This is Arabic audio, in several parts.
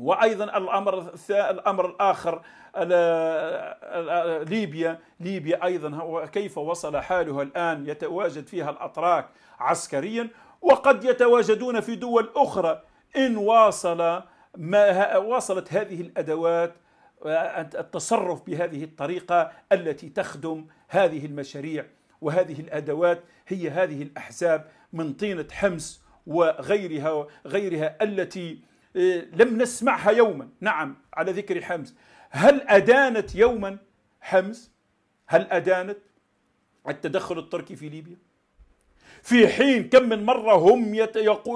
وايضا الامر الامر الاخر ليبيا ليبيا ايضا كيف وصل حالها الان يتواجد فيها الاتراك عسكريا وقد يتواجدون في دول اخرى ان واصل ما واصلت هذه الادوات آه، التصرف بهذه الطريقه التي تخدم هذه المشاريع وهذه الادوات هي هذه الاحزاب من طينه حمص وغيرها غيرها التي إيه، لم نسمعها يوما نعم على ذكر حمز هل أدانت يوما حمز هل أدانت التدخل التركي في ليبيا في حين كم من مرة هم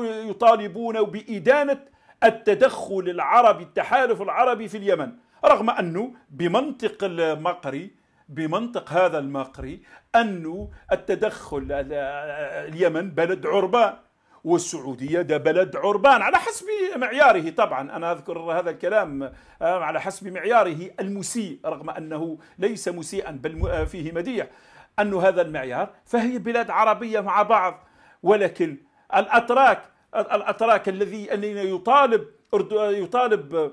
يطالبون بإدانة التدخل العربي التحالف العربي في اليمن رغم أنه بمنطق المقري بمنطق هذا المقري أنه التدخل اليمن بلد عربان والسعودية ده بلد عربان على حسب معياره طبعا أنا أذكر هذا الكلام آه، على حسب معياره المسيء رغم أنه ليس مسيئا بل آه، فيه مديح أن هذا المعيار فهي بلاد عربية مع بعض ولكن الأتراك الأتراك الذي يطالب يطالب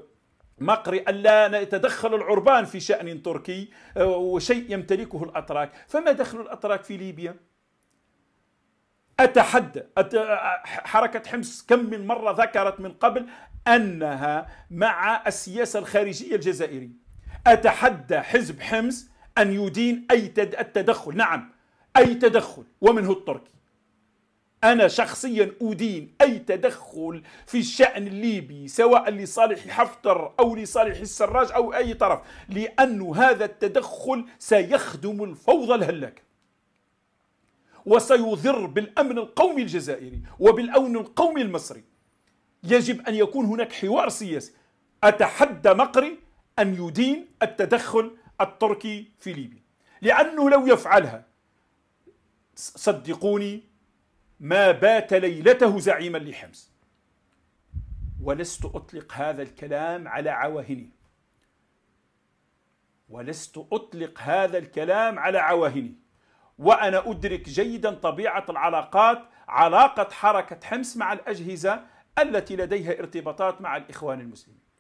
مقري ألا يتدخل العربان في شأن تركي آه، وشيء يمتلكه الأتراك فما دخل الأتراك في ليبيا؟ أتحدى حركة حمص كم من مرة ذكرت من قبل أنها مع السياسة الخارجية الجزائرية أتحدى حزب حمص أن يدين أي التدخل نعم أي تدخل ومنه التركي أنا شخصيا أدين أي تدخل في الشأن الليبي سواء لصالح حفتر أو لصالح السراج أو أي طرف لأن هذا التدخل سيخدم الفوضى الهلاكة وسيضر بالأمن القومي الجزائري وبالأمن القومي المصري يجب أن يكون هناك حوار سياسي أتحدى مقري أن يدين التدخل التركي في ليبيا لأنه لو يفعلها صدقوني ما بات ليلته زعيما لحمص ولست أطلق هذا الكلام على عواهنه ولست أطلق هذا الكلام على عواهنه وأنا أدرك جيدا طبيعة العلاقات علاقة حركة حمص مع الأجهزة التي لديها ارتباطات مع الإخوان المسلمين